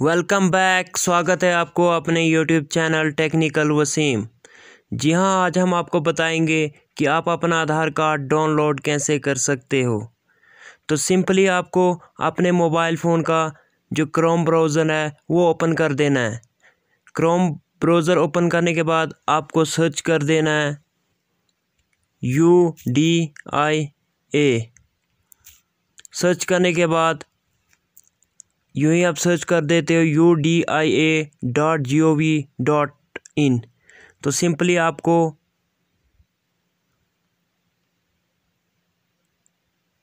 welcome back स्वागत है आपको अपने यूट्यूब चैनल टेक्निकल वसीम जी हाँ आज हम आपको बताएंगे कि आप अपना आधार कार्ड डाउनलोड कैसे कर सकते हो तो सिंपली आपको अपने मोबाइल फ़ोन का जो क्रोम ब्राउज़र है वो ओपन कर देना है क्रोम ब्राउज़र ओपन करने के बाद आपको सर्च कर देना है U D I A search करने के बाद यूँ ही आप सर्च कर देते हो U D I A dot G O V dot in तो सिंपली आपको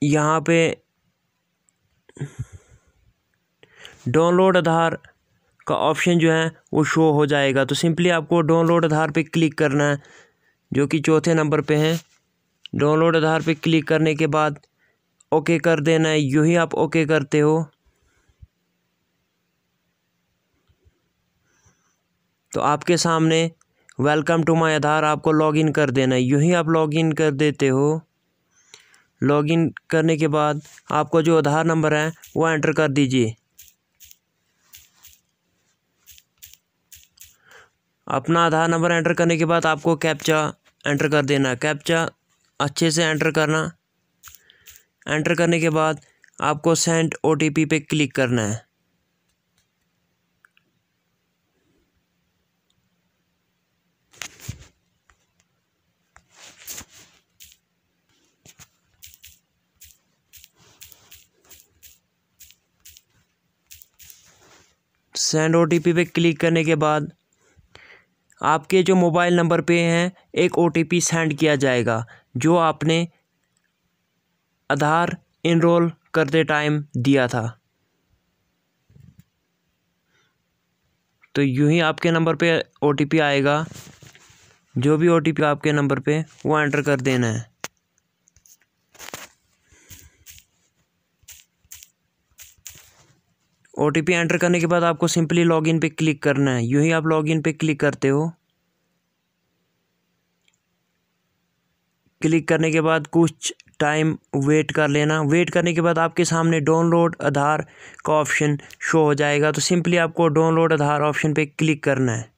यहाँ पे डाउनलोड आधार का ऑप्शन जो है वो शो हो जाएगा तो सिंपली आपको डाउनलोड आधार पे क्लिक करना है जो कि चौथे नंबर पे हैं डाउनलोड आधार पे क्लिक करने के बाद ओके कर देना है यू ही आप ओके करते हो तो आपके सामने वेलकम टू माय आधार आपको लॉगिन कर देना है यूँ ही आप लॉगिन कर देते हो लॉगिन करने के बाद आपको जो आधार नंबर है वो एंटर कर दीजिए अपना आधार नंबर एंटर करने के बाद आपको कैप्चा एंटर कर देना कैप्चा अच्छे से एंटर करना एंटर करने के बाद आपको सेंड ओ पे क्लिक करना है सेंड ओ टी पी पे क्लिक करने के बाद आपके जो मोबाइल नंबर पे हैं एक ओ टी पी सेंड किया जाएगा जो आपने आधार इनरोल करते टाइम दिया था तो यूं ही आपके नंबर पे ओ टी पी आएगा जो भी ओ टी पी आपके नंबर पे वो एंटर कर देना है ओ एंटर करने के बाद आपको सिंपली लॉगिन पे क्लिक करना है यूँ ही आप लॉगिन पे क्लिक करते हो क्लिक करने के बाद कुछ टाइम वेट कर लेना वेट करने के बाद आपके सामने डाउनलोड आधार का ऑप्शन शो हो जाएगा तो सिंपली आपको डाउनलोड आधार ऑप्शन पे क्लिक करना है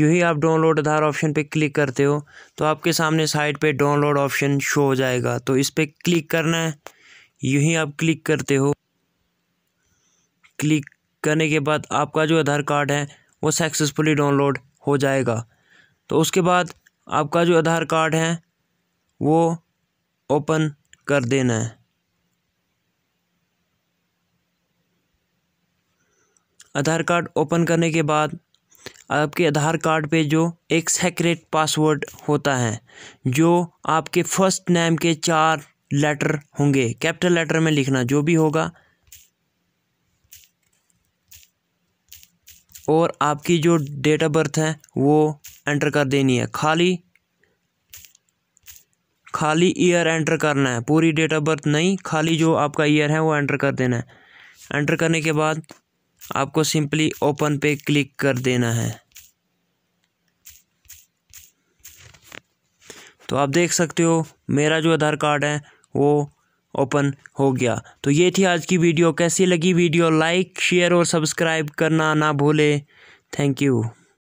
यूँ ही आप डाउनलोड आधार ऑप्शन पे क्लिक करते हो तो आपके सामने साइट पे डाउनलोड ऑप्शन शो हो जाएगा तो इस पर क्लिक करना है यूँ ही आप क्लिक करते हो क्लिक करने के बाद आपका जो आधार कार्ड है वो सक्सेसफुली डाउनलोड हो जाएगा तो उसके बाद आपका जो आधार कार्ड है वो ओपन कर देना है आधार कार्ड ओपन करने के बाद आपके आधार कार्ड पे जो एक सेक्रेट पासवर्ड होता है जो आपके फर्स्ट नेम के चार लेटर होंगे कैपिटल लेटर में लिखना जो भी होगा और आपकी जो डेट ऑफ बर्थ है वो एंटर कर देनी है खाली खाली ईयर एंटर करना है पूरी डेट ऑफ बर्थ नहीं खाली जो आपका ईयर है वो एंटर कर देना है एंटर करने के बाद आपको सिंपली ओपन पे क्लिक कर देना है तो आप देख सकते हो मेरा जो आधार कार्ड है वो ओपन हो गया तो ये थी आज की वीडियो कैसी लगी वीडियो लाइक शेयर और सब्सक्राइब करना ना भूलें थैंक यू